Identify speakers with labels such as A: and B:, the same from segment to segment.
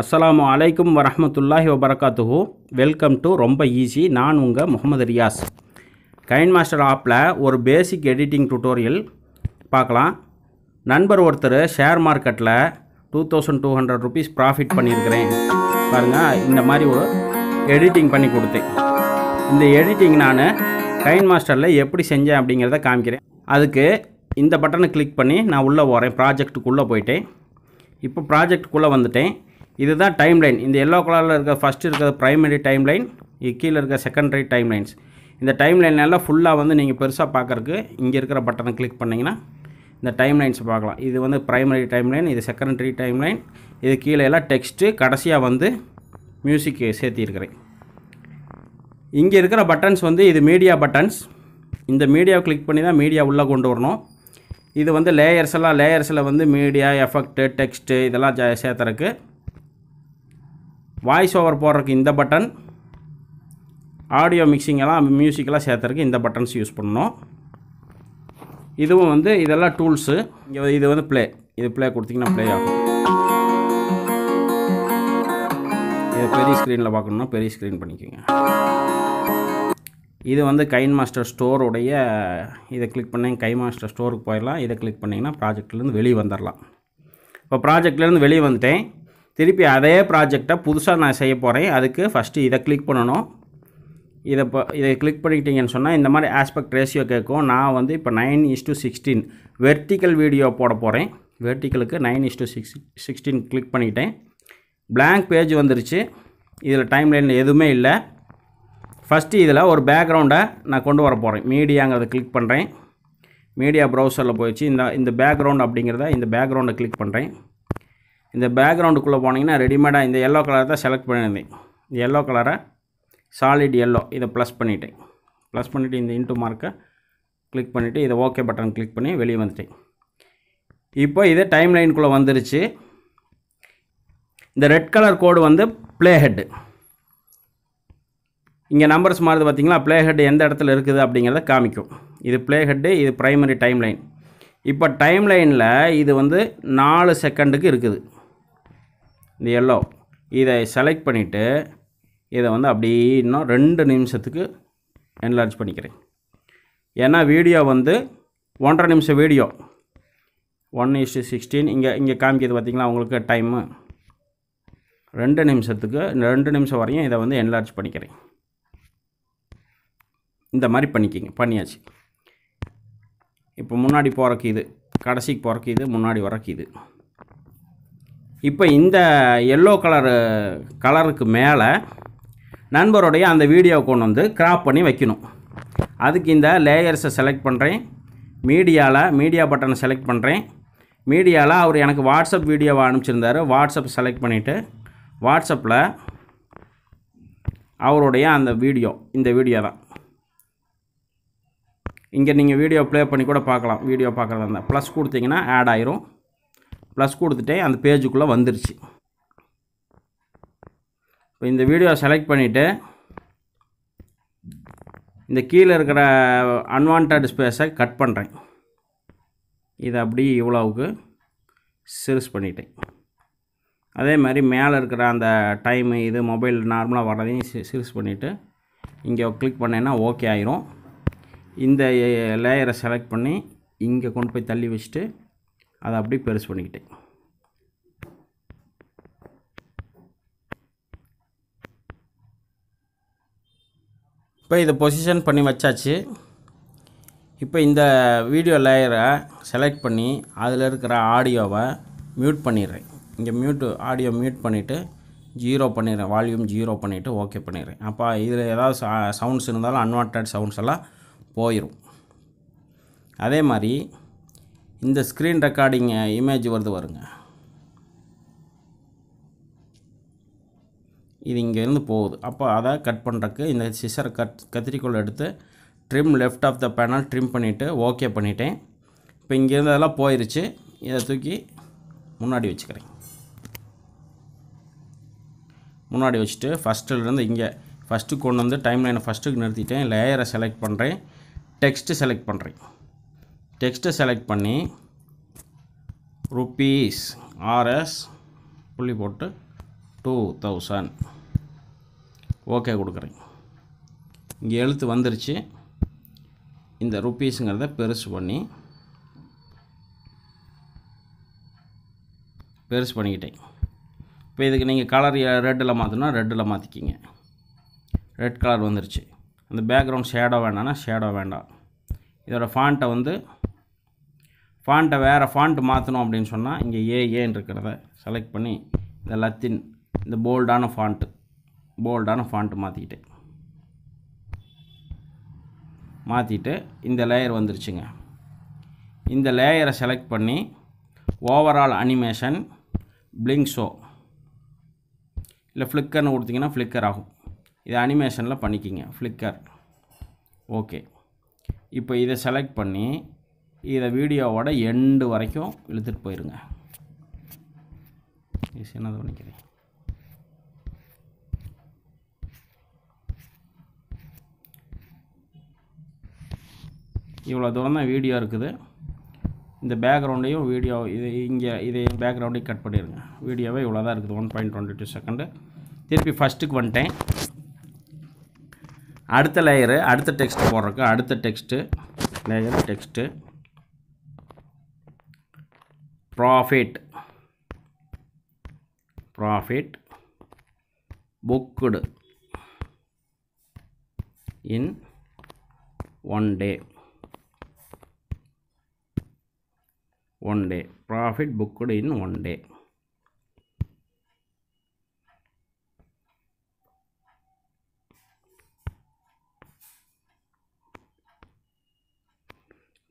A: அஸ்லாம் அலைக்கும் வரமத்துல்லாஹி வபரகாத்துஹூ வெல்கம் டு ரொம்ப ஈஸி நான் உங்கள் முகமது ரியாஸ் கைன் மாஸ்டர் ஆப்பில் ஒரு பேசிக் எடிட்டிங் டுட்டோரியல் பார்க்கலாம் நண்பர் ஒருத்தர் ஷேர் மார்க்கெட்டில் two thousand two hundred rupees profit பண்ணியிருக்கிறேன் பாருங்கள் இந்த மாதிரி ஒரு எடிட்டிங் பண்ணி கொடுத்தேன் இந்த எடிட்டிங் நான் கைன் மாஸ்டரில் எப்படி செஞ்சேன் அப்படிங்கிறத காமிக்கிறேன் அதுக்கு இந்த பட்டனை கிளிக் பண்ணி நான் உள்ளே போகிறேன் ப்ராஜெக்ட்டுக்குள்ளே போயிட்டேன் இப்போ ப்ராஜெக்டுக்குள்ளே வந்துட்டேன் இதுதான் டைம் லைன் இந்த எல்லோ கலரில் இருக்க ஃபஸ்ட் இருக்கிற ப்ரைமரி டைம் லைன் கீழே இருக்க செகண்டரி டைம் லைன்ஸ் இந்த டைம் லைன்லாம் ஃபுல்லாக வந்து நீங்கள் பெருசாக பார்க்குறக்கு இங்கே இருக்கிற பட்டனை கிளிக் பண்ணிங்கன்னா இந்த டைம் லைன்ஸ் பார்க்கலாம் இது வந்து ப்ரைமரி டைம் லைன் இது செகண்டரி டைம் லைன் இது கீழே எல்லாம் டெக்ஸ்ட்டு கடைசியாக வந்து மியூசிக் சேர்த்திருக்கிறேன் இங்கே இருக்கிற பட்டன்ஸ் வந்து இது மீடியா பட்டன்ஸ் இந்த மீடியாவை கிளிக் பண்ணி தான் மீடியா உள்ளே கொண்டு வரணும் இது வந்து லேயர்ஸ் எல்லாம் லேயர்ஸில் வந்து மீடியா எஃபெக்ட்டு டெக்ஸ்ட்டு இதெல்லாம் சேர்த்துறக்கு வாய்ஸ் ஓவர் போடுறதுக்கு இந்த பட்டன் ஆடியோ மிக்சிங்கெல்லாம் மியூசிக்கெல்லாம் சேர்த்துறதுக்கு இந்த பட்டன்ஸ் யூஸ் பண்ணணும் இதுவும் வந்து இதெல்லாம் டூல்ஸு இங்கே இது வந்து ப்ளே இது ப்ளே கொடுத்திங்கன்னா ப்ளே ஆகும் இது பெரிய ஸ்க்ரீனில் பார்க்கணும்னா பெரிய ஸ்க்ரீன் பண்ணிக்கோங்க இது வந்து கைன் மாஸ்டர் ஸ்டோருடைய இதை கிளிக் பண்ணிங்க கை மாஸ்டர் ஸ்டோருக்கு போயிடலாம் இதை கிளிக் பண்ணிங்கன்னா ப்ராஜெக்ட்லேருந்து வெளியே வந்துடலாம் இப்போ ப்ராஜெக்ட்லேருந்து வெளியே வந்துட்டேன் திருப்பி அதே ப்ராஜெக்டை புதுசாக நான் செய்ய போகிறேன் அதுக்கு ஃபஸ்ட்டு இதை கிளிக் பண்ணணும் இதை இப்போ இதை கிளிக் பண்ணிக்கிட்டீங்கன்னு சொன்னால் இந்த மாதிரி ஆஸ்பெக்ட் ரேஷியோ கேட்கும் நான் வந்து இப்போ nine is to sixteen vertical video போட போகிறேன் வெர்டிக்கலுக்கு nine is to six sixteen click பண்ணிக்கிட்டேன் பிளாங்க் பேஜ் வந்துருச்சு இதில் டைம் லைனில் எதுவுமே இல்லை ஃபஸ்ட்டு இதில் ஒரு பேக்ரவுண்டை நான் கொண்டு வர போகிறேன் மீடியாங்கிறத கிளிக் பண்ணுறேன் மீடியா ப்ரௌசரில் போயிடுச்சு இந்த இந்த பேக்ரவுண்ட் அப்படிங்கிறத இந்த பேக்ரவுண்டை கிளிக் பண்ணுறேன் இந்த பேக்ரவுண்டுக்குள்ளே போனீங்கன்னா ரெடிமேடாக இந்த எல்லோ கலர் தான் செலக்ட் பண்ணியிருந்தேன் எல்லோ கலரை சாலிட் எல்லோ இதை ப்ளஸ் பண்ணிவிட்டேன் ப்ளஸ் பண்ணிவிட்டு இந்த இன்ட்டு மார்க்கை கிளிக் பண்ணிவிட்டு இதை ஓகே பட்டன் கிளிக் பண்ணி வெளியே வந்துட்டேன் இப்போ இதே டைம் லைனுக்குள்ளே வந்துருச்சு இந்த ரெட் கலர் கோடு வந்து ப்ளே ஹெட்டு இங்கே நம்பர்ஸ் மாறுது பார்த்திங்களா ப்ளே ஹெட் எந்த இடத்துல இருக்குது அப்படிங்கிறத காமிக்கும் இது ப்ளே ஹெட்டு இது ப்ரைமரி டைம் லைன் இப்போ டைம் லைனில் இது வந்து நாலு செகண்டுக்கு இருக்குது இந்த எல்லோ இதை செலக்ட் பண்ணிவிட்டு இதை வந்து அப்படி இன்னும் ரெண்டு நிமிஷத்துக்கு என்லார்ஜ் பண்ணிக்கிறேன் ஏன்னா வீடியோ வந்து ஒன்றரை நிமிஷம் வீடியோ ஒன் இஸ்டு சிக்ஸ்டீன் இங்கே இங்கே காமிக்கிறது பார்த்திங்களா உங்களுக்கு டைமு ரெண்டு நிமிஷத்துக்கு ரெண்டு நிமிஷம் வரையும் இதை வந்து என்லார்ஜ் பண்ணிக்கிறேன் இந்த மாதிரி பண்ணிக்கிங்க பண்ணியாச்சு இப்போ முன்னாடி போகிறக்கு இது கடைசிக்கு போகிறக்கு இது முன்னாடி வரக்கு இது இப்போ இந்த எல்லோ கலரு கலருக்கு மேலே நண்பருடைய அந்த வீடியோ கொண்டு வந்து கிராப் பண்ணி வைக்கணும் அதுக்கு இந்த லேயர்ஸை செலக்ட் பண்ணுறேன் மீடியாவில் மீடியா பட்டனை செலக்ட் பண்ணுறேன் மீடியாவில் அவர் எனக்கு வாட்ஸ்அப் வீடியோவை அனுப்பிச்சிருந்தார் வாட்ஸ்அப் செலக்ட் பண்ணிவிட்டு வாட்ஸ்அப்பில் அவருடைய அந்த வீடியோ இந்த வீடியோ தான் இங்கே நீங்கள் வீடியோ ப்ளே பண்ணி கூட பார்க்கலாம் வீடியோ பார்க்குறதா இருந்தால் ப்ளஸ் கொடுத்தீங்கன்னா ஆட் ஆயிரும் ப்ளஸ் கொடுத்துட்டேன் அந்த பேஜுக்குள்ளே வந்துருச்சு இப்போ இந்த வீடியோவை செலக்ட் பண்ணிவிட்டு இந்த கீழே இருக்கிற அன்வான்ட் ஸ்பேஸை கட் பண்ணுறேன் இதை அப்படியே இவ்வளவுக்கு சிறுஸ் பண்ணிட்டேன் அதே மாதிரி மேலே இருக்கிற அந்த டைமு இது மொபைல் நார்மலாக வர்றதையும் சிறுஸ் பண்ணிவிட்டு இங்கே கிளிக் பண்ணேன்னா ஓகே ஆயிரும் இந்த லேயரை செலக்ட் பண்ணி இங்கே கொண்டு போய் தள்ளி வச்சுட்டு அதை அப்படியே பெருசு பண்ணிக்கிட்டேன் இப்போ இதை பொசிஷன் பண்ணி வச்சாச்சு இப்போ இந்த வீடியோ லேயரை செலக்ட் பண்ணி அதில் இருக்கிற ஆடியோவை மியூட் பண்ணிடுறேன் இங்கே மியூட்டு ஆடியோ மியூட் பண்ணிவிட்டு ஜீரோ பண்ணிடுறேன் வால்யூம் ஜீரோ பண்ணிவிட்டு ஓகே பண்ணிடுறேன் அப்போ இதில் ஏதாவது சவுண்ட்ஸ் இருந்தாலும் அன்வான்ட் சவுண்ட்ஸ் எல்லாம் போயிடும் அதே மாதிரி இந்த ஸ்க்ரீன் ரெக்கார்டிங் இமேஜ் வருது வருங்க இது இங்கேருந்து போகுது அப்போ அதை கட் பண்ணுறக்கு இந்த சிசர் கட் கத்திரிக்கோள் எடுத்து trim left of the panel trim பண்ணிவிட்டு ஓகே பண்ணிட்டேன் இப்போ இங்கேருந்து அதெல்லாம் போயிடுச்சு இதை தூக்கி முன்னாடி வச்சுக்கிறேன் முன்னாடி வச்சுட்டு ஃபஸ்ட்டுலேருந்து இங்கே ஃபஸ்ட்டு கொண்டு வந்து டைம் லைனை ஃபஸ்ட்டுக்கு நிறுத்திட்டேன் லேயரை செலக்ட் பண்ணுறேன் டெக்ஸ்ட்டு செலக்ட் பண்ணுறேன் டெக்ஸ்ட்டை செலக்ட் பண்ணி ருப்பீஸ் ஆர்எஸ் புள்ளி போட்டு டூ தௌசண்ட் ஓகே கொடுக்குறேங்க இங்கே எழுத்து வந்துருச்சு இந்த ருப்பீஸுங்கிறத பெருசு பண்ணி பெருசு பண்ணிக்கிட்டேன் இப்போ இதுக்கு நீங்கள் கலர் ரெட்டில் மாற்றினா ரெட்டில் மாற்றிக்கிங்க ரெட் கலர் வந்துருச்சு அந்த பேக்ரவுண்ட் ஷேடோ வேண்டாம்னா ஷேடோ வேண்டாம் இதோட ஃபாண்ட்டை வந்து ஃபாண்ட்டை வேறு ஃபாண்ட் மாற்றணும் அப்படின்னு சொன்னால் இங்கே ஏஏன் இருக்கிறத செலக்ட் பண்ணி இந்த லத்தின் இந்த போல்டான ஃபாண்ட்டு போல்டான ஃபாண்ட்டு மாற்றிக்கிட்டு மாற்றிட்டு இந்த லேயர் வந்துருச்சுங்க இந்த லேயரை செலக்ட் பண்ணி ஓவரால் அனிமேஷன் பிளிங்க் ஷோ இல்லை ஃப்ளிக்கர்னு கொடுத்தீங்கன்னா ஃப்ளிக்கர் ஆகும் இது அனிமேஷனில் பண்ணிக்கிங்க ஃப்ளிக்கர் ஓகே இப்போ இதை செலக்ட் பண்ணி இதை வீடியோவோட எண்டு வரைக்கும் இழுத்துட்டு போயிருங்க என்னது பண்ணிக்கிறேன் இவ்வளோ தூரம் தான் வீடியோ இருக்குது இந்த பேக்ரவுண்டையும் வீடியோ இது இங்கே இதை பேக்ரவுண்டையும் கட் பண்ணிடுங்க வீடியோவே இவ்வளோ தான் இருக்குது one point twenty two second திருப்பி ஃபஸ்ட்டுக்கு வந்துட்டேன் அடுத்த லேயரு அடுத்த டெக்ஸ்ட் போடுறக்கு அடுத்த text layer text profit profit booked in one day one day profit booked in one day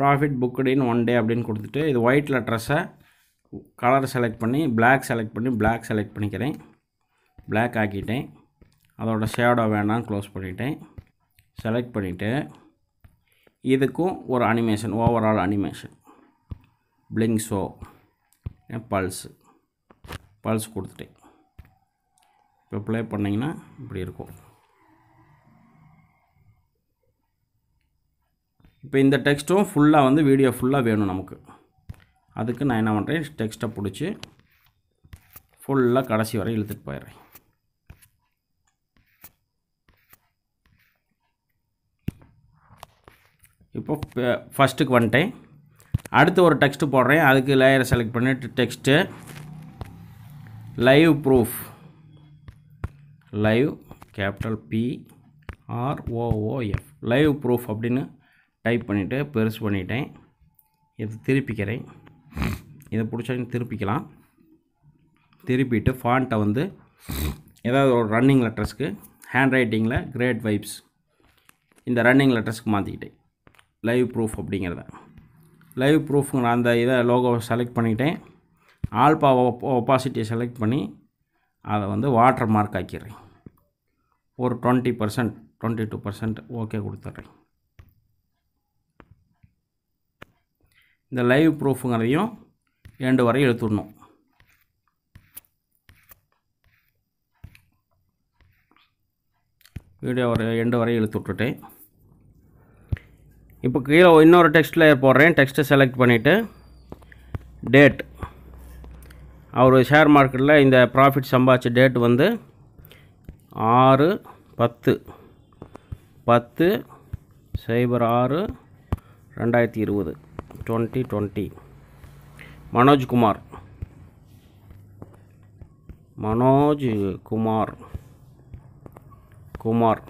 A: profit booked one day அப்படின்னு கொடுத்துட்டு இது ஒயிட் லெட்ரஸை கலர் செலக்ட் பண்ணி பிளாக் செலக்ட் பண்ணி பிளாக் செலக்ட் பண்ணிக்கிறேன் பிளாக் ஆக்கிட்டேன் அதோட ஷேடோ வேணாம் க்ளோஸ் பண்ணிட்டேன் செலக்ட் பண்ணிவிட்டு இதுக்கும் ஒரு animation overall animation blink show pulse pulse கொடுத்துட்டேன் இப்போ ப்ளே பண்ணிங்கன்னா இப்படி இருக்கும் இப்போ இந்த டெக்ஸ்ட்டும் ஃபுல்லாக வந்து வீடியோ ஃபுல்லாக வேணும் நமக்கு அதுக்கு நான் என்ன பண்ணுறேன் டெக்ஸ்ட்டை பிடிச்சி ஃபுல்லாக கடைசி வரை இழுத்துட்டு போயிடுறேன் இப்போ ஃபஸ்ட்டுக்கு வந்துட்டேன் அடுத்து ஒரு டெக்ஸ்ட்டு போடுறேன் அதுக்கு லேயரை செலக்ட் பண்ணிட்டு text live proof live capital P R O O F live proof அப்படின்னு டைப் பண்ணிவிட்டு பெருசு பண்ணிவிட்டேன் இது திருப்பிக்கிறேன் இதை பிடிச்சாலும் திருப்பிக்கலாம் திருப்பிட்டு ஃபாண்ட்டை வந்து ஏதாவது ஒரு ரன்னிங் லெட்டர்ஸ்க்கு ஹேண்ட் ரைட்டிங்கில் கிரேட் வைப்ஸ் இந்த ரன்னிங் லெட்டர்ஸ்க்கு மாற்றிக்கிட்டேன் லைவ் ப்ரூஃப் அப்படிங்கிறத லைவ் ப்ரூஃப்ங்கிற அந்த இதை லோகோவை செலக்ட் பண்ணிக்கிட்டேன் ஆல்பா ஒப்பாசிட்டியை செலக்ட் பண்ணி அதை வந்து வாட்டர் மார்க் ஆக்கிடுறேன் ஒரு twenty percent twenty two percent okay கொடுத்துட்றேன் இந்த லைவ் ப்ரூஃபுங்கிறதையும் ரெண்டு வரையும் எடுத்துடணும் வீடியோ வர எண்டு வரை இழுத்து விட்டுட்டு இப்போ கீழே இன்னொரு டெக்ஸ்ட் லேயர் போடுறேன் டெக்ஸ்ட்டை செலக்ட் பண்ணிவிட்டு டேட் அவர் ஷேர் மார்க்கெட்டில் இந்த ப்ராஃபிட் சம்பாதிச்ச டேட் வந்து ஆறு பத்து பத்து சைபர் ஆறு ரெண்டாயிரத்தி இருபது twenty twenty Manojkumar Manoj Kumar Kumar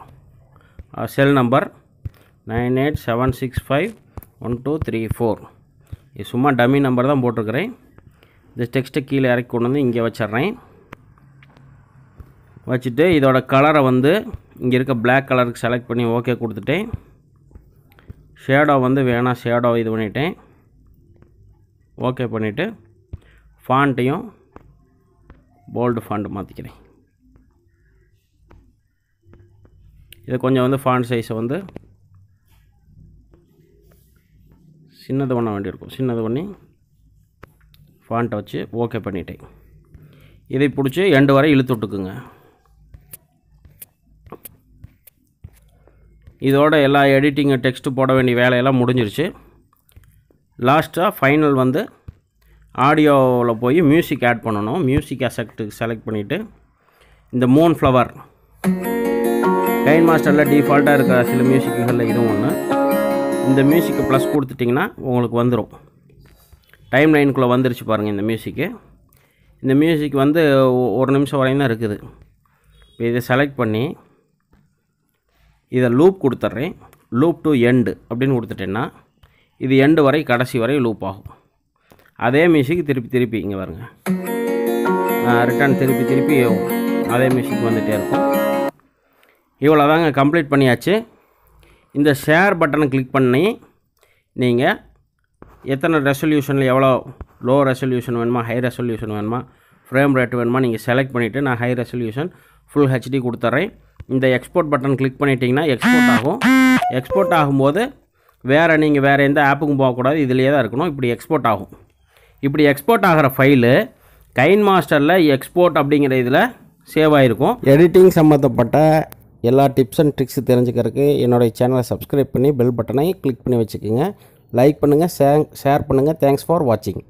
A: cell number nine eight seven six five one two three four இது சும்மா டம்மி நம்பர் தான் போட்டிருக்கிறேன் இந்த டெக்ஸ்ட்டை கீழே இறக்கி கொண்டு வந்து இங்கே வச்சிட்றேன் வச்சுட்டு இதோட கலரை வந்து இங்கே இருக்க பிளாக் கலருக்கு செலக்ட் பண்ணி ஓகே கொடுத்துட்டேன் ஷேடோ வந்து வேணாம் ஷேடோ இது பண்ணிட்டேன் ஓகே பண்ணிவிட்டு ஃபாண்ட்டையும் போல்டு ஃபாண்ட்டு மாற்றிக்கிறேன் இது கொஞ்சம் வந்து ஃபாண்ட் சைஸை வந்து சின்னது பண்ண வேண்டியிருக்கும் சின்னது பண்ணி ஃபாண்ட்டை வச்சு ஓகே பண்ணிட்டேன் இதை பிடிச்சி எண்டு வரை இழுத்து விட்டுக்குங்க இதோட எல்லா எடிட்டிங்கு டெக்ஸ்ட்டு போட வேண்டிய வேலையெல்லாம் முடிஞ்சிருச்சு லாஸ்ட்டாக ஃபைனல் வந்து ஆடியோவில் போய் மியூசிக் ஆட் பண்ணணும் மியூசிக் அசெக்ட் செலக்ட் பண்ணிவிட்டு இந்த மூன் ஃப்ளவர் கைன் மாஸ்டரில் டிஃபால்ட்டாக இருக்கிற சில மியூசிக்குகளில் இதுவும் ஒன்று இந்த மியூசிக்கு ப்ளஸ் கொடுத்துட்டிங்கன்னா உங்களுக்கு வந்துடும் டைம் லைனுக்குள்ளே வந்துருச்சு பாருங்கள் இந்த மியூசிக்கு இந்த மியூசிக் வந்து ஒரு நிமிஷம் வரையும் தான் இருக்குது இப்போ இதை செலக்ட் பண்ணி இதை லூப் கொடுத்துட்றேன் லூப் டு எண்டு அப்படின்னு கொடுத்துட்டேன்னா இது எண்டு வரை கடைசி வரை லூப் ஆகும் அதே மியூசிக் திருப்பி திருப்பி இங்கே வருங்க ரிட்டர்ன் திருப்பி திருப்பி அதே மியூசிக் வந்துகிட்டே இருக்கும் இவ்வளோ தாங்க கம்ப்ளீட் பண்ணியாச்சு இந்த ஷேர் பட்டனை கிளிக் பண்ணி நீங்கள் எத்தனை ரெசல்யூஷனில் எவ்வளோ லோ ரெசல்யூஷன் வேணுமா ஹை ரெசல்யூஷன் வேணுமா ஃப்ரேம் ரேட் வேணுமா நீங்கள் செலக்ட் பண்ணிவிட்டு நான் ஹை ரெசல்யூஷன் ஃபுல் ஹெச்டி கொடுத்துட்றேன் இந்த எக்ஸ்போர்ட் பட்டன் கிளிக் பண்ணிட்டீங்கன்னா எக்ஸ்போர்ட் ஆகும் எக்ஸ்போர்ட் ஆகும்போது வேறு நீங்கள் வேறு எந்த ஆப்புக்கும் போகக்கூடாது இதிலே தான் இருக்கணும் இப்படி எக்ஸ்போர்ட் ஆகும் இப்படி எக்ஸ்போர்ட் ஆகிற ஃபைலு கைன் மாஸ்டரில் எக்ஸ்போர்ட் அப்படிங்கிற இதில் சேவ் ஆகிருக்கும் எடிட்டிங் சம்மந்தப்பட்ட எல்லா டிப்ஸ் அண்ட் ட்ரிக்ஸ் தெரிஞ்சுக்கிறதுக்கு என்னுடைய சேனலை சப்ஸ்கிரைப் பண்ணி பெல் பட்டனை கிளிக் பண்ணி வச்சுக்கோங்க லைக் பண்ணுங்கள் ஷேர் ஷேர் பண்ணுங்கள் தேங்க்ஸ் ஃபார் வாட்சிங்